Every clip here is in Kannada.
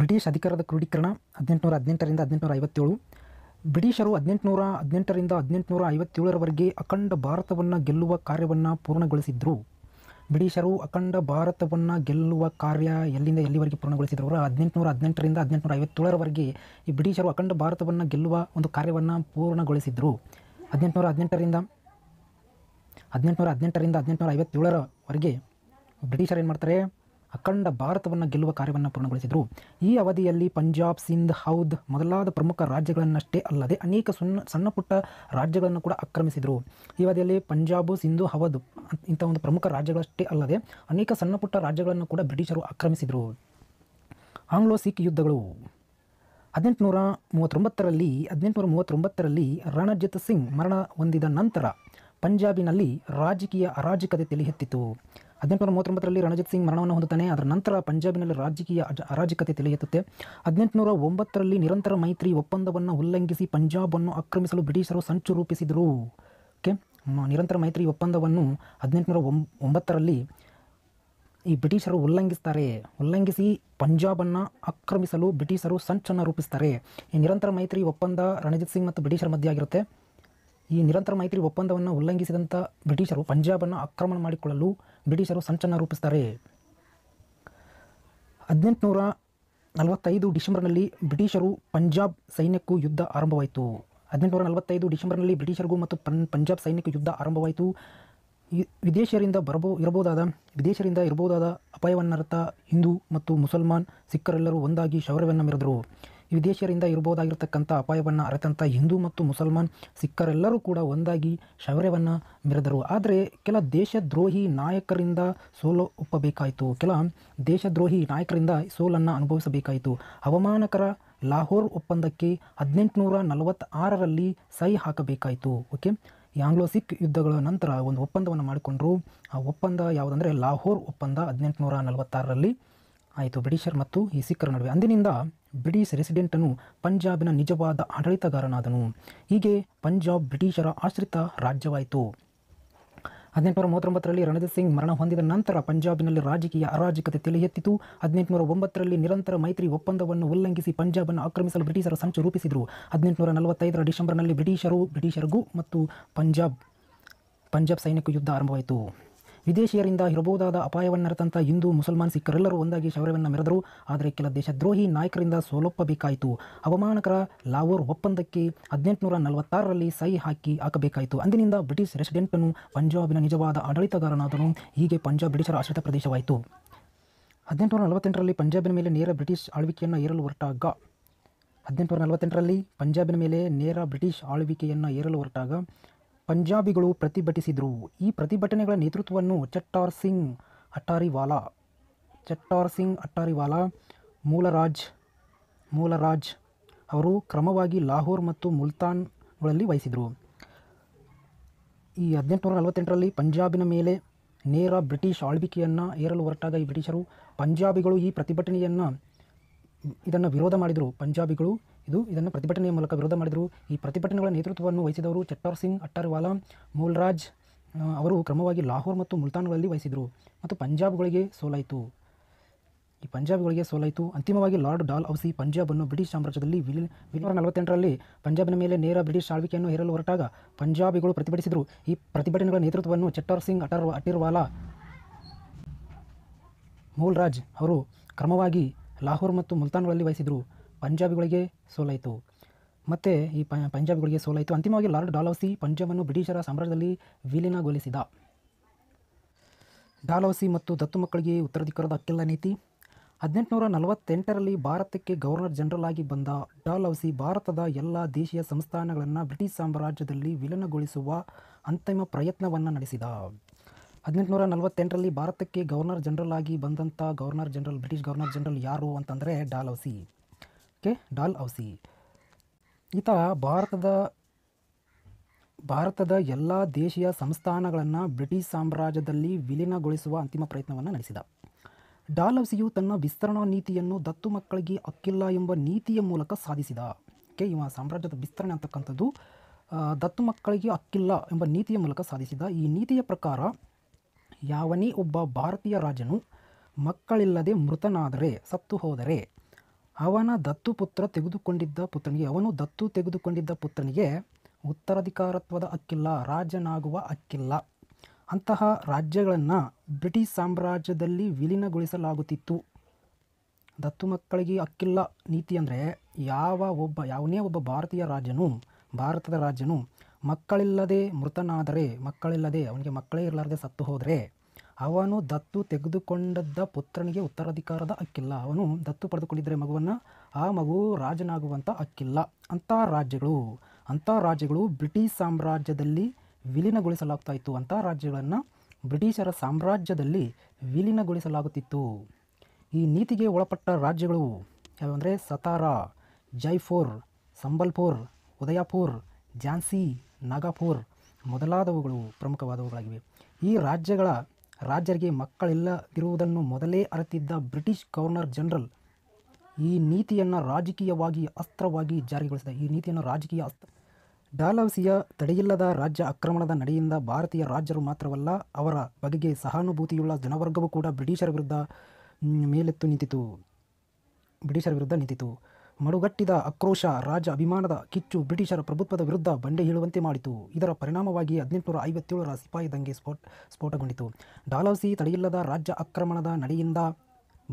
ಬ್ರಿಟಿಷ್ ಅಧಿಕಾರದ ಕ್ರೋಢೀಕರಣ ಹದಿನೆಂಟುನೂರ ಹದಿನೆಂಟರಿಂದ ಹದಿನೆಂಟುನೂರ ಐವತ್ತೇಳು ಬ್ರಿಟಿಷರು ಹದಿನೆಂಟುನೂರ ಹದಿನೆಂಟರಿಂದ ಹದಿನೆಂಟುನೂರ ಐವತ್ತೇಳರವರೆಗೆ ಅಖಂಡ ಭಾರತವನ್ನು ಗೆಲ್ಲುವ ಕಾರ್ಯವನ್ನು ಪೂರ್ಣಗೊಳಿಸಿದರು ಬ್ರಿಟಿಷರು ಅಖಂಡ ಭಾರತವನ್ನು ಗೆಲ್ಲುವ ಕಾರ್ಯ ಎಲ್ಲಿಂದ ಎಲ್ಲಿವರೆಗೆ ಪೂರ್ಣಗೊಳಿಸಿದ್ರು ಅವರು ಹದಿನೆಂಟುನೂರ ಹದಿನೆಂಟರಿಂದ ಹದಿನೆಂಟುನೂರ ಐವತ್ತೇಳರವರೆಗೆ ಈ ಬ್ರಿಟಿಷರು ಅಖಂಡ ಭಾರತವನ್ನು ಗೆಲ್ಲುವ ಒಂದು ಕಾರ್ಯವನ್ನು ಪೂರ್ಣಗೊಳಿಸಿದರು ಹದಿನೆಂಟುನೂರ ಹದಿನೆಂಟರಿಂದ ಹದಿನೆಂಟುನೂರ ಹದಿನೆಂಟರಿಂದ ಹದಿನೆಂಟುನೂರ ಐವತ್ತೇಳರವರೆಗೆ ಬ್ರಿಟಿಷರು ಏನು ಮಾಡ್ತಾರೆ ಅಖಂಡ ಭಾರತವನ್ನು ಗೆಲ್ಲುವ ಕಾರ್ಯವನ್ನು ಪೂರ್ಣಗೊಳಿಸಿದರು ಈ ಅವಧಿಯಲ್ಲಿ ಪಂಜಾಬ್ ಸಿಂಧ್ ಹೌದ್ ಮೊದಲಾದ ಪ್ರಮುಖ ರಾಜ್ಯಗಳನ್ನಷ್ಟೇ ಅಲ್ಲದೆ ಅನೇಕ ಸಣ್ಣ ಸಣ್ಣ ಪುಟ್ಟ ರಾಜ್ಯಗಳನ್ನು ಕೂಡ ಆಕ್ರಮಿಸಿದರು ಈ ಅವಧಿಯಲ್ಲಿ ಪಂಜಾಬ್ ಸಿಂಧು ಹೌದ್ ಇಂಥ ಒಂದು ಪ್ರಮುಖ ರಾಜ್ಯಗಳಷ್ಟೇ ಅಲ್ಲದೆ ಅನೇಕ ಸಣ್ಣ ಪುಟ್ಟ ರಾಜ್ಯಗಳನ್ನು ಕೂಡ ಬ್ರಿಟಿಷರು ಆಕ್ರಮಿಸಿದರು ಆಂಗ್ಲೋ ಸಿಖ್ ಯುದ್ಧಗಳು ಹದಿನೆಂಟುನೂರ ಮೂವತ್ತೊಂಬತ್ತರಲ್ಲಿ ಹದಿನೆಂಟುನೂರ ಮೂವತ್ತೊಂಬತ್ತರಲ್ಲಿ ರಣಜಿತ್ ಸಿಂಗ್ ಮರಣ ಹೊಂದಿದ ನಂತರ ಪಂಜಾಬಿನಲ್ಲಿ ರಾಜಕೀಯ ಅರಾಜಕತೆ ತಿಳಿಯುತ್ತಿತ್ತು ಹದಿನೆಂಟುನೂರ ಮೂವತ್ತೊಂಬತ್ತರಲ್ಲಿ ರಣಜಿತ್ ಸಿಂಗ್ ಮರಣವನ್ನು ಹೊಂದುತ್ತಾನೆ ಅದರ ನಂತರ ಪಂಜಾಬಿನಲ್ಲಿ ರಾಜಕೀಯ ಅರಾಜಕತೆ ತಲೆ ಎತ್ತುತ್ತೆ ಹದಿನೆಂಟುನೂರ ಒಂಬತ್ತರಲ್ಲಿ ನಿರಂತರ ಮೈತ್ರಿ ಒಪ್ಪಂದವನ್ನು ಉಲ್ಲಂಘಿಸಿ ಪಂಜಾಬನ್ನು ಆಕ್ರಮಿಸಲು ಬ್ರಿಟಿಷರು ಸಂಚು ರೂಪಿಸಿದರು ಓಕೆ ನಿರಂತರ ಮೈತ್ರಿ ಒಪ್ಪಂದವನ್ನು ಹದಿನೆಂಟುನೂರ ಒಂಬತ್ತರಲ್ಲಿ ಈ ಬ್ರಿಟಿಷರು ಉಲ್ಲಂಘಿಸ್ತಾರೆ ಉಲ್ಲಂಘಿಸಿ ಪಂಜಾಬನ್ನು ಆಕ್ರಮಿಸಲು ಬ್ರಿಟಿಷರು ಸಂಚನ್ನು ರೂಪಿಸ್ತಾರೆ ಈ ನಿರಂತರ ಮೈತ್ರಿ ಒಪ್ಪಂದ ರಣಜಿತ್ ಸಿಂಗ್ ಮತ್ತು ಬ್ರಿಟಿಷರ ಮಧ್ಯೆ ಆಗಿರುತ್ತೆ ಈ ನಿರಂತರ ಮೈತ್ರಿ ಒಪ್ಪಂದವನ್ನು ಉಲ್ಲಂಘಿಸಿದಂಥ ಬ್ರಿಟಿಷರು ಪಂಜಾಬನ್ನು ಆಕ್ರಮಣ ಮಾಡಿಕೊಳ್ಳಲು ಬ್ರಿಟಿಷರು ಸಂಚನ್ನು ರೂಪಿಸ್ತಾರೆ ಹದಿನೆಂಟುನೂರ ನಲವತ್ತೈದು ಡಿಸೆಂಬರ್ನಲ್ಲಿ ಬ್ರಿಟಿಷರು ಪಂಜಾಬ್ ಸೈನ್ಯಕ್ಕೂ ಯುದ್ಧ ಆರಂಭವಾಯಿತು ಹದಿನೆಂಟುನೂರ ನಲವತ್ತೈದು ಡಿಸೆಂಬರ್ನಲ್ಲಿ ಬ್ರಿಟಿಷರಿಗೂ ಮತ್ತು ಪನ್ ಪಂಜಾಬ್ ಸೈನ್ಯಕ್ಕೂ ಯುದ್ಧ ಆರಂಭವಾಯಿತು ವಿದೇಶಿಯರಿಂದ ಬರಬೋ ಇರಬಹುದಾದ ವಿದೇಶಿಯರಿಂದ ಇರಬಹುದಾದ ಅಪಾಯವನ್ನರ್ಥ ಹಿಂದೂ ಮತ್ತು ಮುಸಲ್ಮಾನ್ ಸಿಖ್ಖರೆಲ್ಲರೂ ಒಂದಾಗಿ ಶೌರ್ಯವನ್ನು ಮೆರೆದರು ವಿದೇಶಿಯರಿಂದ ಇರಬಹುದಾಗಿರತಕ್ಕಂಥ ಅಪಾಯವನ್ನು ಅರೆತಂಥ ಹಿಂದೂ ಮತ್ತು ಮುಸಲ್ಮಾನ್ ಸಿಖ್ಖರೆಲ್ಲರೂ ಕೂಡ ಒಂದಾಗಿ ಶೌರ್ಯವನ್ನು ಮೆರೆದರು ಆದರೆ ಕೆಲ ದೇಶದ್ರೋಹಿ ನಾಯಕರಿಂದ ಸೋಲು ಒಪ್ಪಬೇಕಾಯಿತು ಕೆಲ ದೇಶದ್ರೋಹಿ ನಾಯಕರಿಂದ ಸೋಲನ್ನು ಅನುಭವಿಸಬೇಕಾಯಿತು ಅವಮಾನಕರ ಲಾಹೋರ್ ಒಪ್ಪಂದಕ್ಕೆ ಹದಿನೆಂಟುನೂರ ನಲವತ್ತಾರರಲ್ಲಿ ಸಹಿ ಹಾಕಬೇಕಾಯಿತು ಓಕೆ ಆಂಗ್ಲೋ ಸಿಖ್ ಯುದ್ಧಗಳ ನಂತರ ಒಂದು ಒಪ್ಪಂದವನ್ನು ಮಾಡಿಕೊಂಡರು ಆ ಒಪ್ಪಂದ ಯಾವುದಂದರೆ ಲಾಹೋರ್ ಒಪ್ಪಂದ ಹದಿನೆಂಟುನೂರ ನಲವತ್ತಾರರಲ್ಲಿ ಆಯಿತು ಬ್ರಿಟಿಷರ್ ಮತ್ತು ಈ ಸಿಖ್ಖರ ನಡುವೆ ಅಂದಿನಿಂದ ಬ್ರಿಟಿಷ್ ರೆಸಿಡೆಂಟನು ಪಂಜಾಬಿನ ನಿಜವಾದ ಆಡಳಿತಗಾರನಾದನು ಹೀಗೆ ಪಂಜಾಬ್ ಬ್ರಿಟಿಷರ ಆಶ್ರಿತ ರಾಜ್ಯವಾಯಿತು ಹದಿನೆಂಟುನೂರ ಮೂವತ್ತೊಂಬತ್ತರಲ್ಲಿ ರಣಜಿತ್ ಸಿಂಗ್ ಮರಣ ಹೊಂದಿದ ನಂತರ ಪಂಜಾಬಿನಲ್ಲಿ ರಾಜಕೀಯ ಅರಾಜಕತೆ ತಲೆ ಎತ್ತಿತು ಹದಿನೆಂಟುನೂರ ಒಂಬತ್ತರಲ್ಲಿ ನಿರಂತರ ಮೈತ್ರಿ ಒಪ್ಪಂದವನ್ನು ಉಲ್ಲಂಘಿಸಿ ಪಂಜಾಬನ್ನು ಆಕ್ರಮಿಸಲು ಬ್ರಿಟಿಷರ ಸಂಚು ರೂಪಿಸಿದರು ಹದಿನೆಂಟುನೂರ ನಲವತ್ತೈದರ ಡಿಸೆಂಬರ್ನಲ್ಲಿ ಬ್ರಿಟಿಷರು ಬ್ರಿಟಿಷರಿಗೂ ಮತ್ತು ಪಂಜಾಬ್ ಪಂಜಾಬ್ ಸೈನಿಕ ಯುದ್ಧ ಆರಂಭವಾಯಿತು ವಿದೇಶಿಯರಿಂದ ಇರಬಹುದಾದ ಅಪಾಯವನ್ನರತಂತ ಹಿಂದೂ ಮುಸಲ್ಮಾನ್ ಸಿಖ್ಖರೆಲ್ಲರೂ ಒಂದಾಗಿ ಶೌರ್ಯವನ್ನು ಮೆರೆದರು ಆದರೆ ಕೆಲ ದೇಶದ್ರೋಹಿ ನಾಯಕರಿಂದ ಸೋಲೊಪ್ಪಬೇಕಾಯಿತು ಅವಮಾನಕರ ಲಾವೋರ್ ಒಪ್ಪಂದಕ್ಕೆ ಹದಿನೆಂಟುನೂರ ನಲವತ್ತಾರರಲ್ಲಿ ಸಹಿ ಹಾಕಿ ಹಾಕಬೇಕಾಯಿತು ಅಂದಿನಿಂದ ಬ್ರಿಟಿಷ್ ರೆಸಿಡೆಂಟನ್ನು ಪಂಜಾಬಿನ ನಿಜವಾದ ಆಡಳಿತಗಾರನಾದನು ಹೀಗೆ ಪಂಜಾಬ್ ಬ್ರಿಟಿಷರ ಆಶ್ರಿತ ಪ್ರದೇಶವಾಯಿತು ಹದಿನೆಂಟುನೂರ ನಲವತ್ತೆಂಟರಲ್ಲಿ ಪಂಜಾಬಿನ ಮೇಲೆ ನೇರ ಬ್ರಿಟಿಷ್ ಆಳ್ವಿಕೆಯನ್ನು ಏರಲು ಹೊರಟಾಗ ಹದಿನೆಂಟುನೂರ ನಲವತ್ತೆಂಟರಲ್ಲಿ ಪಂಜಾಬಿನ ಮೇಲೆ ನೇರ ಬ್ರಿಟಿಷ್ ಆಳ್ವಿಕೆಯನ್ನು ಏರಲು ಹೊರಟಾಗ ಪಂಜಾಬಿಗಳು ಪ್ರತಿಭಟಿಸಿದರು ಈ ಪ್ರತಿಭಟನೆಗಳ ನೇತೃತ್ವವನ್ನು ಚಟ್ಟಾರ್ ಸಿಂಗ್ ಅಟ್ಟಾರಿವಾಲಾ ಚಟ್ಟಾರ್ ಸಿಂಗ್ ಅಟ್ಟಾರಿವಾಲಾ ಮೂಲರಾಜ್ ಮೂಲರಾಜ್ ಅವರು ಕ್ರಮವಾಗಿ ಲಾಹೋರ್ ಮತ್ತು ಮುಲ್ತಾನ್ಗಳಲ್ಲಿ ವಹಿಸಿದರು ಈ ಹದಿನೆಂಟುನೂರ ನಲವತ್ತೆಂಟರಲ್ಲಿ ಪಂಜಾಬಿನ ಮೇಲೆ ನೇರ ಬ್ರಿಟಿಷ್ ಆಳ್ವಿಕೆಯನ್ನು ಏರಲು ಹೊರಟಾಗ ಈ ಬ್ರಿಟಿಷರು ಪಂಜಾಬಿಗಳು ಈ ಪ್ರತಿಭಟನೆಯನ್ನು ಇದನ್ನು ವಿರೋಧ ಮಾಡಿದರು ಪಂಜಾಬಿಗಳು ಇದು ಇದನ್ನು ಪ್ರತಿಭಟನೆಯ ಮೂಲಕ ವಿರೋಧ ಮಾಡಿದರು ಈ ಪ್ರತಿಭಟನೆಗಳ ನೇತೃತ್ವವನ್ನು ವಹಿಸಿದವರು ಚಟ್ಟಾರ್ ಸಿಂಗ್ ಅಟ್ಟರ್ವಾಲಾ ಮೂಲ್ರಾಜ್ ಅವರು ಕ್ರಮವಾಗಿ ಲಾಹೋರ್ ಮತ್ತು ಮುಲ್ತಾನ್ಗಳಲ್ಲಿ ವಹಿಸಿದರು ಮತ್ತು ಪಂಜಾಬ್ಗಳಿಗೆ ಸೋಲಾಯಿತು ಈ ಪಂಜಾಬ್ಗಳಿಗೆ ಸೋಲಾಯಿತು ಅಂತಿಮವಾಗಿ ಲಾರ್ಡ್ ಡಾಲ್ ಔಸಿ ಪಂಜಾಬನ್ನು ಬ್ರಿಟಿಷ್ ಸಾಮ್ರಾಜ್ಯದಲ್ಲಿ ವಿಲ್ ವಿಲ್ನೂರ ನಲವತ್ತೆಂಟರಲ್ಲಿ ಪಂಜಾಬಿನ ಮೇಲೆ ನೇರ ಬ್ರಿಟಿಷ್ ಆಳ್ವಿಕೆಯನ್ನು ಹೇರಲು ಹೊರಟಾಗ ಪಂಜಾಬಿಗಳು ಪ್ರತಿಭಟಿಸಿದರು ಈ ಪ್ರತಿಭಟನೆಗಳ ನೇತೃತ್ವವನ್ನು ಚಟ್ಟಾರ್ ಸಿಂಗ್ ಅಟರ್ ಅಟಿರ್ವಾಲಾ ಮೂಲ್ರಾಜ್ ಅವರು ಕ್ರಮವಾಗಿ ಲಾಹೋರ್ ಮತ್ತು ಮುಲ್ತಾನ್ಗಳಲ್ಲಿ ವಹಿಸಿದರು ಪಂಜಾಬಿಗಳಿಗೆ ಸೋಲಾಯಿತು ಮತ್ತು ಈ ಪಂಜಾಬಿಗಳಿಗೆ ಸೋಲಾಯಿತು ಅಂತಿಮವಾಗಿ ಲಾರ್ಡ್ ಡಾಲೌಸಿ ಪಂಜಾಬನ್ನು ಬ್ರಿಟಿಷರ ಸಾಮ್ರಾಜ್ಯದಲ್ಲಿ ವಿಲೀನಗೊಳಿಸಿದ ಡಾಲೌಸಿ ಮತ್ತು ದತ್ತು ಮಕ್ಕಳಿಗೆ ಉತ್ತರಾಧಿಕಾರದ ಅಕ್ಕಿಲ್ಲ ನೀತಿ ಹದಿನೆಂಟುನೂರ ನಲವತ್ತೆಂಟರಲ್ಲಿ ಭಾರತಕ್ಕೆ ಗವರ್ನರ್ ಜನರಲ್ ಆಗಿ ಬಂದ ಡಾಲೌಸಿ ಭಾರತದ ಎಲ್ಲ ದೇಶೀಯ ಸಂಸ್ಥಾನಗಳನ್ನು ಬ್ರಿಟಿಷ್ ಸಾಮ್ರಾಜ್ಯದಲ್ಲಿ ವಿಲೀನಗೊಳಿಸುವ ಅಂತಿಮ ಪ್ರಯತ್ನವನ್ನು ನಡೆಸಿದ ಹದಿನೆಂಟುನೂರ ನಲವತ್ತೆಂಟರಲ್ಲಿ ಭಾರತಕ್ಕೆ ಗವರ್ನರ್ ಜನರಲ್ ಆಗಿ ಬಂದಂಥ governor general British governor general ಯಾರು ಅಂತಂದರೆ ಡಾಲೌಸಿ ಮತ್ತು ಡಾಲ್ ಔಸಿ ಈತ ಭಾರತದ ಭಾರತದ ಎಲ್ಲ ದೇಶೀಯ ಸಂಸ್ಥಾನಗಳನ್ನು ಬ್ರಿಟಿಷ್ ಸಾಮ್ರಾಜ್ಯದಲ್ಲಿ ವಿಲೀನಗೊಳಿಸುವ ಅಂತಿಮ ಪ್ರಯತ್ನವನ್ನು ನಡೆಸಿದ ಹೌಸಿಯು ತನ್ನ ವಿಸ್ತರಣಾ ನೀತಿಯನ್ನು ದತ್ತು ಮಕ್ಕಳಿಗೆ ಅಕ್ಕಿಲ್ಲ ಎಂಬ ನೀತಿಯ ಮೂಲಕ ಸಾಧಿಸಿದ ಓಕೆ ಇವ ಸಾಮ್ರಾಜ್ಯದ ವಿಸ್ತರಣೆ ಅಂತಕ್ಕಂಥದ್ದು ದತ್ತು ಮಕ್ಕಳಿಗೆ ಅಕ್ಕಿಲ್ಲ ಎಂಬ ನೀತಿಯ ಮೂಲಕ ಸಾಧಿಸಿದ ಈ ನೀತಿಯ ಪ್ರಕಾರ ಯಾವನೇ ಒಬ್ಬ ಭಾರತೀಯ ರಾಜನು ಮಕ್ಕಳಿಲ್ಲದೆ ಮೃತನಾದರೆ ಸತ್ತು ಹೋದರೆ ಅವನ ದತ್ತು ಪುತ್ರ ತೆಗೆದುಕೊಂಡಿದ್ದ ಪುತ್ರನಿಗೆ ಅವನು ದತ್ತು ತೆಗೆದುಕೊಂಡಿದ್ದ ಪುತ್ರನಿಗೆ ಉತ್ತರಾಧಿಕಾರತ್ವದ ಅಕ್ಕಿಲ್ಲ ರಾಜನಾಗುವ ಅಕ್ಕಿಲ್ಲ ಅಂತಹ ರಾಜ್ಯಗಳನ್ನು ಬ್ರಿಟಿಷ್ ಸಾಮ್ರಾಜ್ಯದಲ್ಲಿ ವಿಲೀನಗೊಳಿಸಲಾಗುತ್ತಿತ್ತು ದತ್ತು ಮಕ್ಕಳಿಗೆ ಅಕ್ಕಿಲ್ಲ ನೀತಿ ಅಂದರೆ ಯಾವ ಒಬ್ಬ ಯಾವನೇ ಒಬ್ಬ ಭಾರತೀಯ ರಾಜನು ಭಾರತದ ರಾಜನು ಮಕ್ಕಳಿಲ್ಲದೆ ಮೃತನಾದರೆ ಮಕ್ಕಳಿಲ್ಲದೆ ಅವನಿಗೆ ಮಕ್ಕಳೇ ಇರಲಾರದೆ ಸತ್ತು ಹೋದರೆ ಅವನು ದತ್ತು ತೆಗೆದುಕೊಂಡದ್ದ ಪುತ್ರನಿಗೆ ಉತ್ತರಾಧಿಕಾರದ ಹಕ್ಕಿಲ್ಲ ಅವನು ದತ್ತು ಪಡೆದುಕೊಂಡಿದ್ದರೆ ಮಗುವನ್ನು ಆ ಮಗು ರಾಜನಾಗುವಂಥ ಅಕ್ಕಿಲ್ಲ ಅಂಥ ರಾಜ್ಯಗಳು ಅಂಥ ರಾಜ್ಯಗಳು ಬ್ರಿಟಿಷ್ ಸಾಮ್ರಾಜ್ಯದಲ್ಲಿ ವಿಲೀನಗೊಳಿಸಲಾಗ್ತಾ ಇತ್ತು ಅಂಥ ರಾಜ್ಯಗಳನ್ನು ಬ್ರಿಟಿಷರ ಸಾಮ್ರಾಜ್ಯದಲ್ಲಿ ವಿಲೀನಗೊಳಿಸಲಾಗುತ್ತಿತ್ತು ಈ ನೀತಿಗೆ ಒಳಪಟ್ಟ ರಾಜ್ಯಗಳು ಯಾವಂದರೆ ಸತಾರಾ ಜೈಪುರ್ ಸಂಬಲ್ಪುರ್ ಉದಯಪುರ್ ಝಾನ್ಸಿ ನಾಗಾಪುರ್ ಮೊದಲಾದವುಗಳು ಪ್ರಮುಖವಾದವುಗಳಾಗಿವೆ ಈ ರಾಜ್ಯಗಳ ರಾಜರಿಗೆ ಮಕ್ಕಳಿಲ್ಲದಿರುವುದನ್ನು ಮೊದಲೇ ಅರಿತಿದ್ದ ಬ್ರಿಟಿಷ್ ಗವರ್ನರ್ ಜನರಲ್ ಈ ನೀತಿಯನ್ನು ರಾಜಕೀಯವಾಗಿ ಅಸ್ತ್ರವಾಗಿ ಜಾರಿಗೊಳಿಸಿದ ಈ ನೀತಿಯನ್ನು ರಾಜಕೀಯ ಅಸ್ತ್ರ ಡಾಲೌಸಿಯ ತಡೆಯಿಲ್ಲದ ರಾಜ್ಯ ಆಕ್ರಮಣದ ನಡೆಯಿಂದ ಭಾರತೀಯ ರಾಜ್ಯರು ಮಾತ್ರವಲ್ಲ ಅವರ ಬಗೆಗೆ ಸಹಾನುಭೂತಿಯುಳ್ಳ ಜನವರ್ಗವೂ ಕೂಡ ಬ್ರಿಟಿಷರ ವಿರುದ್ಧ ಮೇಲೆತ್ತು ನಿಂತಿತು ಬ್ರಿಟಿಷರ ವಿರುದ್ಧ ನಿಂತಿತು ಮಡುಗಟ್ಟಿದ ಆಕ್ರೋಶ ರಾಜ ಅಭಿಮಾನದ ಕಿಚ್ಚು ಬ್ರಿಟಿಷರ ಪ್ರಭುತ್ವದ ವಿರುದ್ಧ ಬಂಡೆ ಹೇಳುವಂತೆ ಮಾಡಿತು ಇದರ ಪರಿಣಾಮವಾಗಿ ಹದಿನೆಂಟುನೂರ ಐವತ್ತೇಳರ ಸಿಪಾಯಿ ದಂಗೆ ಸ್ಫೋಟ ಸ್ಫೋಟಗೊಂಡಿತು ಡಾಲೌಸಿ ತಡೆಯಿಲ್ಲದ ರಾಜ್ಯ ಆಕ್ರಮಣದ ನಡೆಯಿಂದ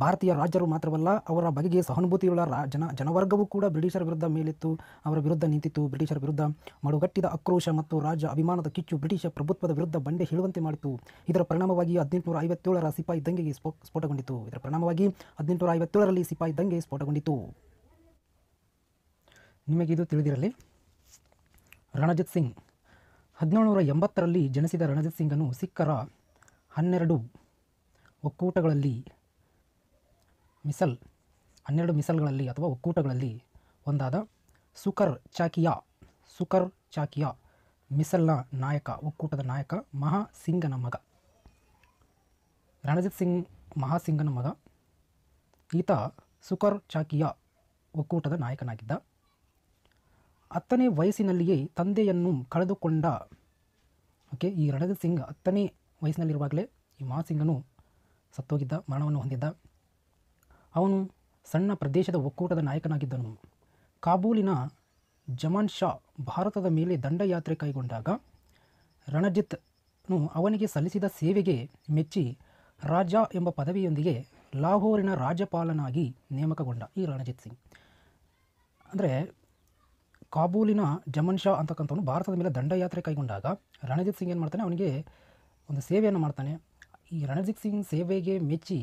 ಭಾರತೀಯ ರಾಜರು ಮಾತ್ರವಲ್ಲ ಅವರ ಬಗೆಗೆ ಸಹಾನುಭೂತಿಯುಳ್ಳ ರಾ ಜನ ಜನವರ್ಗವೂ ಕೂಡ ಬ್ರಿಟಿಷರ ವಿರುದ್ಧ ಮೇಲಿತ್ತು ಅವರ ವಿರುದ್ಧ ನಿಂತಿತ್ತು ಬ್ರಿಟಿಷರ ವಿರುದ್ಧ ಮಡುಗಟ್ಟಿದ ಆಕ್ರೋಶ ಮತ್ತು ರಾಜ ಅಭಿಮಾನದ ಕಿಚ್ಚು ಬ್ರಿಟಿಷ ಪ್ರಭುತ್ವದ ವಿರುದ್ಧ ಬಂಡೆ ಹೇಳುವಂತೆ ಮಾಡಿತು ಇದರ ಪರಿಣಾಮವಾಗಿ ಹದಿನೆಂಟುನೂರ ಐವತ್ತೇಳರ ಸಿಪಾಯಿ ದಂಗೆಗೆ ಸ್ಫೋ ಸ್ಫೋಟಗೊಂಡಿತು ಇದರ ಪರಿಣಾಮವಾಗಿ ಹದಿನೆಂಟುನೂರ ಐವತ್ತೇಳರಲ್ಲಿ ಸಿಪಾಯಿ ದಂಗೆ ಸ್ಫೋಟಗೊಂಡಿತು ನಿಮಗಿದು ತಿಳಿದಿರಲಿ ರಣಜಿತ್ ಸಿಂಗ್ ಹದಿನೇಳುನೂರ ಎಂಬತ್ತರಲ್ಲಿ ಜನಿಸಿದ ರಣಜಿತ್ ಸಿಂಗನ್ನು ಸಿಖ್ಖರ ಹನ್ನೆರಡು ಒಕ್ಕೂಟಗಳಲ್ಲಿ ಮಿಸಲ್ ಹನ್ನೆರಡು ಮಿಸಲ್ಗಳಲ್ಲಿ ಅಥವಾ ಒಕ್ಕೂಟಗಳಲ್ಲಿ ಒಂದಾದ ಸುಖರ್ ಚಾಕಿಯಾ ಸುಕರ್ ಚಾಕಿಯಾ ಮಿಸಲ್ನ ನಾಯಕ ಒಕ್ಕೂಟದ ನಾಯಕ ಮಹಾ ಸಿಂಗನ ಮಗ ರಣಜಿತ್ ಸಿಂಗ್ ಮಹಾಸಿಂಗನ ಮಗ ಈತ ಸುಕರ್ ಚಾಕಿಯಾ ಒಕ್ಕೂಟದ ನಾಯಕನಾಗಿದ್ದ ಹತ್ತನೇ ವಯಸ್ಸಿನಲ್ಲಿಯೇ ತಂದೆಯನ್ನು ಕಳೆದುಕೊಂಡ ಓಕೆ ಈ ರಣಜಿತ್ ಸಿಂಗ್ ಹತ್ತನೇ ವಯಸ್ಸಿನಲ್ಲಿರುವಾಗಲೇ ಈ ಮಹಾಸಿಂಗನು ಸತ್ತೋಗಿದ್ದ ಮರಣವನ್ನು ಹೊಂದಿದ್ದ ಅವನು ಸಣ್ಣ ಪ್ರದೇಶದ ಒಕ್ಕೂಟದ ನಾಯಕನಾಗಿದ್ದನು ಕಾಬೂಲಿನ ಜಮಾನ್ ಶಾ ಭಾರತದ ಮೇಲೆ ದಂಡಯಾತ್ರೆ ಕೈಗೊಂಡಾಗ ರಣಜಿತ್ನು ಅವನಿಗೆ ಸಲ್ಲಿಸಿದ ಸೇವೆಗೆ ಮೆಚ್ಚಿ ರಾಜ ಎಂಬ ಪದವಿಯೊಂದಿಗೆ ಲಾಹೋರಿನ ರಾಜ್ಯಪಾಲನಾಗಿ ನೇಮಕಗೊಂಡ ಈ ರಣಜಿತ್ ಸಿಂಗ್ ಅಂದರೆ ಕಾಬೂಲಿನ ಜಮನ್ ಶಾ ಅಂತಕ್ಕಂಥವನು ಭಾರತದ ಮೇಲೆ ದಂಡಯಾತ್ರೆ ಕೈಗೊಂಡಾಗ ರಣಜಿತ್ ಸಿಂಗ್ ಏನು ಮಾಡ್ತಾನೆ ಅವನಿಗೆ ಒಂದು ಸೇವೆಯನ್ನು ಮಾಡ್ತಾನೆ ಈ ರಣಜಿತ್ ಸಿಂಗ್ ಸೇವೆಗೆ ಮೆಚ್ಚಿ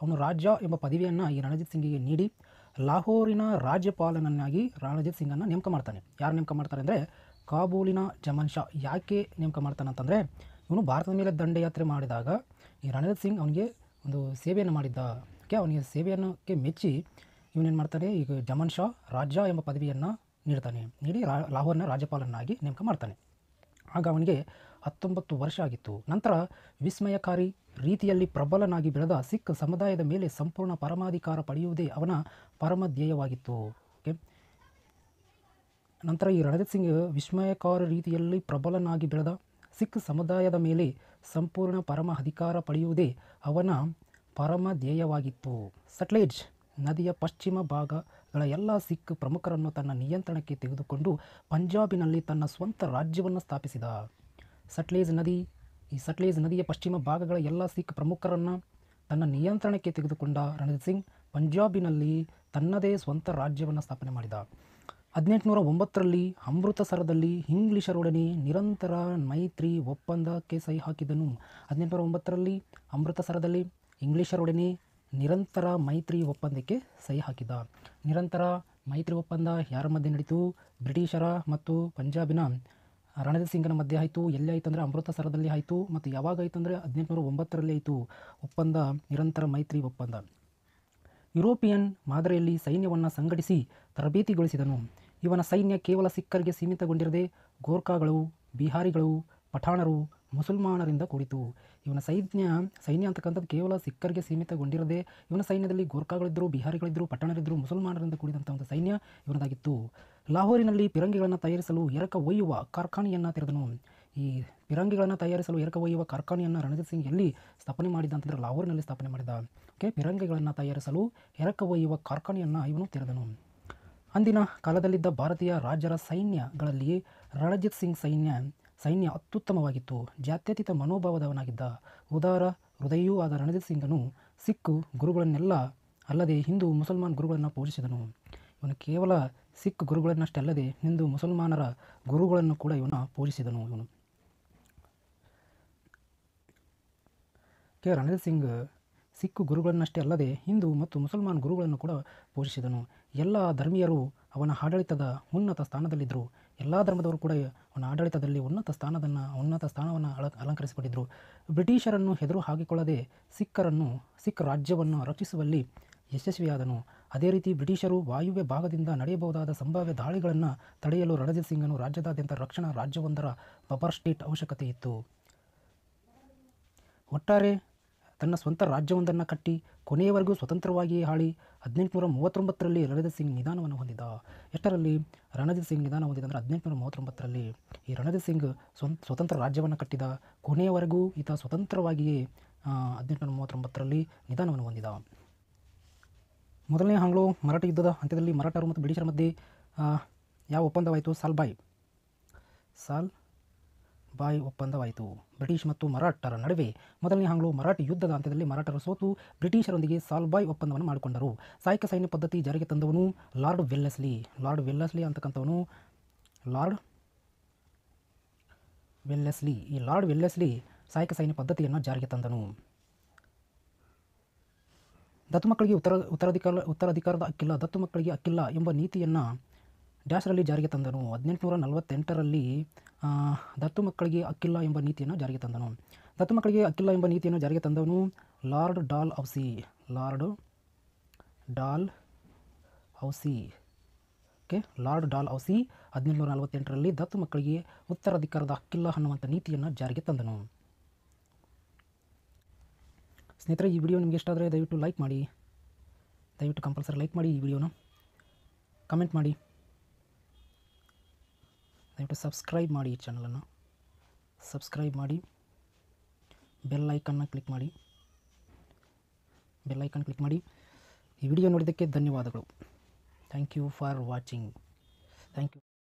ಅವನು ರಾಜ್ಯ ಎಂಬ ಪದವಿಯನ್ನು ಈ ರಣಜಿತ್ ಸಿಂಗಿಗೆ ನೀಡಿ ಲಾಹೋರಿನ ರಾಜ್ಯಪಾಲನನ್ನಾಗಿ ರಣಜಿತ್ ಸಿಂಗನ್ನು ನೇಮಕ ಮಾಡ್ತಾನೆ ಯಾರು ನೇಮಕ ಮಾಡ್ತಾರೆ ಅಂದರೆ ಕಾಬೂಲಿನ ಜಮನ್ ಶಾ ಯಾಕೆ ನೇಮಕ ಮಾಡ್ತಾನೆ ಅಂತಂದರೆ ಇವನು ಭಾರತದ ಮೇಲೆ ದಂಡಯಾತ್ರೆ ಮಾಡಿದಾಗ ಈ ರಣಜಿತ್ ಸಿಂಗ್ ಅವನಿಗೆ ಒಂದು ಸೇವೆಯನ್ನು ಓಕೆ ಅವನಿಗೆ ಸೇವೆಯನ್ನಕ್ಕೆ ಮೆಚ್ಚಿ ಇವನೇನು ಮಾಡ್ತಾನೆ ಈಗ ಜಮನ್ ಶಾ ರಾಜ್ಯ ಎಂಬ ಪದವಿಯನ್ನು ನೀಡ್ತಾನೆ ನೀಡಿ ಲಾಹೋರ್ನ ರಾಜ್ಯಪಾಲನಾಗಿ ನೇಮಕ ಮಾಡ್ತಾನೆ ಆಗ ಅವನಿಗೆ ಹತ್ತೊಂಬತ್ತು ವರ್ಷ ಆಗಿತ್ತು ನಂತರ ವಿಸ್ಮಯಕಾರಿ ರೀತಿಯಲ್ಲಿ ಪ್ರಬಲನಾಗಿ ಬೆಳೆದ ಸಿಖ್ ಸಮುದಾಯದ ಮೇಲೆ ಸಂಪೂರ್ಣ ಪರಮಾಧಿಕಾರ ಪಡೆಯುವುದೇ ಅವನ ಪರಮಧ್ಯೇಯವಾಗಿತ್ತು ಓಕೆ ನಂತರ ಈ ರಣಜಿತ್ ಸಿಂಗ್ ವಿಸ್ಮಯಕಾರ ರೀತಿಯಲ್ಲಿ ಪ್ರಬಲನಾಗಿ ಬೆಳೆದ ಸಿಖ್ ಸಮುದಾಯದ ಮೇಲೆ ಸಂಪೂರ್ಣ ಪರಮ ಅಧಿಕಾರ ಪಡೆಯುವುದೇ ಅವನ ಪರಮ ಧ್ಯೇಯವಾಗಿತ್ತು ಸಟ್ಲೇಜ್ ನದಿಯ ಪಶ್ಚಿಮ ಭಾಗ ಗಳ ಎಲ್ಲ ಸಿಖ್ ಪ್ರಮುಖರನ್ನು ತನ್ನ ನಿಯಂತ್ರಣಕ್ಕೆ ತೆಗೆದುಕೊಂಡು ಪಂಜಾಬಿನಲ್ಲಿ ತನ್ನ ಸ್ವಂತ ರಾಜ್ಯವನ್ನು ಸ್ಥಾಪಿಸಿದ ಸಟ್ಲೇಜ್ ನದಿ ಈ ಸಟ್ಲೇಜ್ ನದಿಯ ಪಶ್ಚಿಮ ಭಾಗಗಳ ಎಲ್ಲ ಸಿಖ್ ಪ್ರಮುಖರನ್ನು ತನ್ನ ನಿಯಂತ್ರಣಕ್ಕೆ ತೆಗೆದುಕೊಂಡ ರಣಜಿತ್ ಸಿಂಗ್ ಪಂಜಾಬಿನಲ್ಲಿ ತನ್ನದೇ ಸ್ವಂತ ರಾಜ್ಯವನ್ನು ಸ್ಥಾಪನೆ ಮಾಡಿದ ಹದಿನೆಂಟುನೂರ ಒಂಬತ್ತರಲ್ಲಿ ಅಮೃತಸರದಲ್ಲಿ ಇಂಗ್ಲಿಷರೊಡನೆ ನಿರಂತರ ಮೈತ್ರಿ ಒಪ್ಪಂದಕ್ಕೆ ಸಹಿ ಹಾಕಿದನು ಹದಿನೆಂಟುನೂರ ಒಂಬತ್ತರಲ್ಲಿ ಅಮೃತಸರದಲ್ಲಿ ಇಂಗ್ಲಿಷರೊಡನೆ ನಿರಂತರ ಮೈತ್ರಿ ಒಪ್ಪಂದಕ್ಕೆ ಸಹಿ ಹಾಕಿದ್ದ ನಿರಂತರ ಮೈತ್ರಿ ಒಪ್ಪಂದ ಯಾರ ಮಧ್ಯೆ ನಡೀತು ಬ್ರಿಟಿಷರ ಮತ್ತು ಪಂಜಾಬಿನ ರಣಜಿತ್ ಸಿಂಗ್ನ ಮಧ್ಯೆ ಆಯಿತು ಎಲ್ಲಿ ಆಯಿತು ಅಂದರೆ ಅಮೃತಸರದಲ್ಲಿ ಆಯಿತು ಮತ್ತು ಯಾವಾಗ ಆಯಿತು ಅಂದರೆ ಹದಿನೆಂಟುನೂರ ಒಂಬತ್ತರಲ್ಲಿ ಆಯಿತು ಒಪ್ಪಂದ ನಿರಂತರ ಮೈತ್ರಿ ಒಪ್ಪಂದ ಯುರೋಪಿಯನ್ ಮಾದರಿಯಲ್ಲಿ ಸೈನ್ಯವನ್ನು ಸಂಘಟಿಸಿ ತರಬೇತಿಗೊಳಿಸಿದನು ಇವನ ಸೈನ್ಯ ಕೇವಲ ಸಿಖ್ಖರಿಗೆ ಸೀಮಿತಗೊಂಡಿರದೆ ಗೋರ್ಖಾಗಳು ಬಿಹಾರಿಗಳು ಪಠಾಣರು ಮುಸಲ್ಮಾನರಿಂದ ಕೂಡಿತು ಇವನ ಸೈನ್ಯ ಸೈನ್ಯ ಅಂತಕ್ಕಂಥದ್ದು ಕೇವಲ ಸಿಖ್ಖರಿಗೆ ಸೀಮಿತಗೊಂಡಿರದೆ ಇವನ ಸೈನ್ಯದಲ್ಲಿ ಗೋರ್ಖಾಗಳಿದ್ದರು ಬಿಹಾರಿಗಳಿದ್ದರು ಪಟ್ಟಣರಿದ್ದರು ಮುಸಲ್ಮಾನರಿಂದ ಕೂಡಿದಂಥ ಒಂದು ಸೈನ್ಯ ಇವನದಾಗಿತ್ತು ಲಾಹೋರಿನಲ್ಲಿ ಪಿರಂಗಿಗಳನ್ನು ತಯಾರಿಸಲು ಎರಕ ಒಯ್ಯುವ ಕಾರ್ಖಾನೆಯನ್ನು ತೆರೆದನು ಈ ಪಿರಂಗಿಗಳನ್ನು ತಯಾರಿಸಲು ಎರಕ ಒಯ್ಯುವ ಕಾರ್ಖಾನೆಯನ್ನು ರಣಜಿತ್ ಸಿಂಗ್ ಎಲ್ಲಿ ಸ್ಥಾಪನೆ ಮಾಡಿದ ಅಂತಂದರೆ ಲಾಹೋರಿನಲ್ಲಿ ಸ್ಥಾಪನೆ ಮಾಡಿದ ಓಕೆ ಪಿರಂಗಿಗಳನ್ನು ತಯಾರಿಸಲು ಎರಕ ಒಯ್ಯುವ ಕಾರ್ಖಾನೆಯನ್ನು ಇವನು ತೆರೆದನು ಅಂದಿನ ಕಾಲದಲ್ಲಿದ್ದ ಭಾರತೀಯ ರಾಜರ ಸೈನ್ಯಗಳಲ್ಲಿ ರಣಜಿತ್ ಸಿಂಗ್ ಸೈನ್ಯ ಸೈನ್ಯ ಅತ್ಯುತ್ತಮವಾಗಿತ್ತು ಜಾತ್ಯತೀತ ಮನೋಭಾವದವನಾಗಿದ್ದ ಉದಾರ ಹೃದಯೂ ಆದ ರಣಜಿತ್ ಸಿಂಗನು ಸಿಖ್ ಗುರುಗಳನ್ನೆಲ್ಲ ಅಲ್ಲದೆ ಹಿಂದೂ ಮುಸಲ್ಮಾನ್ ಗುರುಗಳನ್ನು ಪೂಜಿಸಿದನು ಇವನು ಕೇವಲ ಸಿಖ್ ಗುರುಗಳನ್ನಷ್ಟೇ ಅಲ್ಲದೆ ಹಿಂದೂ ಮುಸಲ್ಮಾನರ ಗುರುಗಳನ್ನು ಕೂಡ ಇವನು ಪೂಜಿಸಿದನು ಇವನು ಕೆ ರಣಜಿತ್ ಸಿಂಗ್ ಸಿಖ್ ಗುರುಗಳನ್ನಷ್ಟೇ ಅಲ್ಲದೆ ಹಿಂದೂ ಮತ್ತು ಮುಸಲ್ಮಾನ್ ಗುರುಗಳನ್ನು ಕೂಡ ಪೋಷಿಸಿದನು ಎಲ್ಲ ಧರ್ಮೀಯರು ಅವನ ಆಡಳಿತದ ಉನ್ನತ ಸ್ಥಾನದಲ್ಲಿದ್ದರು ಎಲ್ಲ ಧರ್ಮದವರು ಕೂಡ ಅವನ ಆಡಳಿತದಲ್ಲಿ ಉನ್ನತ ಸ್ಥಾನದನ್ನು ಉನ್ನತ ಸ್ಥಾನವನ್ನು ಅಲ ಅಲಂಕರಿಸಿಕೊಂಡಿದ್ದರು ಬ್ರಿಟಿಷರನ್ನು ಹೆದರು ಹಾಕಿಕೊಳ್ಳದೆ ಸಿಖ್ಖರನ್ನು ಸಿಖ್ ರಾಜ್ಯವನ್ನು ರಕ್ಷಿಸುವಲ್ಲಿ ಯಶಸ್ವಿಯಾದನು ಅದೇ ರೀತಿ ಬ್ರಿಟಿಷರು ವಾಯುವ್ಯ ಭಾಗದಿಂದ ನಡೆಯಬಹುದಾದ ಸಂಭಾವ್ಯ ದಾಳಿಗಳನ್ನು ತಡೆಯಲು ರಣಜಿತ್ ಸಿಂಗನ್ನು ರಾಜ್ಯದಾದ್ಯಂತ ರಕ್ಷಣಾ ರಾಜ್ಯವೊಂದರ ಬಫರ್ ಸ್ಟೇಟ್ ಅವಶ್ಯಕತೆ ಇತ್ತು ಒಟ್ಟಾರೆ ತನ್ನ ಸ್ವಂತ ರಾಜ್ಯವೊಂದನ್ನು ಕಟ್ಟಿ ಕೊನೆಯವರೆಗೂ ಸ್ವತಂತ್ರವಾಗಿ ಹಾಳಿ ಹದಿನೆಂಟುನೂರ ಮೂವತ್ತೊಂಬತ್ತರಲ್ಲಿ ರಣಜಿತ್ ಸಿಂಗ್ ನಿಧಾನವನ್ನು ಹೊಂದಿದ ಎಷ್ಟರಲ್ಲಿ ರಣಜಿತ್ ಸಿಂಗ್ ನಿಧಾನ ಹೊಂದಿದ ಅಂದರೆ ಹದಿನೆಂಟುನೂರ ಮೂವತ್ತೊಂಬತ್ತರಲ್ಲಿ ಈ ರಣಜಿತ್ ಸಿಂಗ್ ಸ್ವಂತ ಸ್ವತಂತ್ರ ರಾಜ್ಯವನ್ನು ಕಟ್ಟಿದ ಕೊನೆಯವರೆಗೂ ಈತ ಸ್ವತಂತ್ರವಾಗಿಯೇ ಹದಿನೆಂಟುನೂರ ಮೂವತ್ತೊಂಬತ್ತರಲ್ಲಿ ನಿಧಾನವನ್ನು ಹೊಂದಿದ ಮೊದಲನೇ ಆಂಗ್ಲೋ ಮರಾಠ ಯುದ್ಧದ ಅಂತ್ಯದಲ್ಲಿ ಮರಾಠರು ಮತ್ತು ಬ್ರಿಟಿಷರ ಮಧ್ಯೆ ಯಾವ ಒಪ್ಪಂದವಾಯಿತು ಸಾಲ್ಬಾಯ್ ಸಾಲ್ ಬಾಯ್ ಒಪ್ಪಂದವಾಯಿತು ಬ್ರಿಟಿಷ್ ಮತ್ತು ಮರಾಠರ ನಡುವೆ ಮೊದಲನೇ ಆಂಗ್ಲೋ ಮರಾಠಿ ಯುದ್ಧದ ಅಂತ್ಯದಲ್ಲಿ ಮರಾಠರು ಸೋತು ಬ್ರಿಟಿಷರೊಂದಿಗೆ ಸಾಲ್ಬಾಯ್ ಒಪ್ಪಂದವನ್ನು ಮಾಡಿಕೊಂಡರು ಸಾಯಕ ಸೈನ್ಯ ಪದ್ಧತಿ ಜಾರಿಗೆ ತಂದವನು ಲಾರ್ಡ್ ವೆಲ್ಲೆಸ್ಲಿ ಲಾರ್ಡ್ ವೆಲ್ಲಸ್ಲಿ ಅಂತಕ್ಕಂಥವನು ಲಾರ್ಡ್ ವೆಲ್ಲೆಸ್ಲಿ ಈ ಲಾರ್ಡ್ ವೆಲ್ಲೆಸ್ಲಿ ಸಾಯಕ ಸೈನ್ಯ ಪದ್ಧತಿಯನ್ನು ಜಾರಿಗೆ ತಂದನು ದತ್ತು ಮಕ್ಕಳಿಗೆ ಉತ್ತರ ಉತ್ತರಾಧಿಕಾರ ಉತ್ತರಾಧಿಕಾರದ ಅಕ್ಕಿಲ್ಲ ದತ್ತು ಮಕ್ಕಳಿಗೆ ಅಕ್ಕಿಲ್ಲ ಎಂಬ ನೀತಿಯನ್ನು ಡ್ಯಾಶ್ರಲ್ಲಿ ಜಾರಿಗೆ ತಂದನು ಹದಿನೆಂಟುನೂರ ನಲವತ್ತೆಂಟರಲ್ಲಿ ದತ್ತು ಮಕ್ಕಳಿಗೆ ಅಕ್ಕಿಲ್ಲ ಎಂಬ ನೀತಿಯನ್ನು ಜಾರಿಗೆ ತಂದನು ದತ್ತು ಮಕ್ಕಳಿಗೆ ಅಕ್ಕಿಲ್ಲ ಎಂಬ ನೀತಿಯನ್ನು ಜಾರಿಗೆ ತಂದವನು Lord Dalhousie Lord Dalhousie okay Lord Dalhousie ಹದಿನೆಂಟುನೂರ ನಲವತ್ತೆಂಟರಲ್ಲಿ ದತ್ತು ಮಕ್ಕಳಿಗೆ ಉತ್ತರಾಧಿಕಾರದ ಅಕ್ಕಿಲ್ಲ ಅನ್ನುವಂಥ ನೀತಿಯನ್ನು ಜಾರಿಗೆ ತಂದನು ಸ್ನೇಹಿತರೆ ಈ ವಿಡಿಯೋ ನಿಮಗೆ ಇಷ್ಟ ಆದರೆ ದಯವಿಟ್ಟು ಲೈಕ್ ಮಾಡಿ ದಯವಿಟ್ಟು ಕಂಪಲ್ಸರಿ ಲೈಕ್ ಮಾಡಿ ಈ ವಿಡಿಯೋನ ಕಮೆಂಟ್ ಮಾಡಿ ದಯವಿಟ್ಟು ಸಬ್ಸ್ಕ್ರೈಬ್ ಮಾಡಿ ಈ ಚಾನಲನ್ನು ಸಬ್ಸ್ಕ್ರೈಬ್ ಮಾಡಿ ಬೆಲ್ ಕ್ಲಿಕ್ ಮಾಡಿ ಬೆಲ್ ಐಕನ್ ಕ್ಲಿಕ್ ಮಾಡಿ ಈ ವಿಡಿಯೋ ನೋಡಿದ್ದಕ್ಕೆ ಧನ್ಯವಾದಗಳು thank you for watching thank you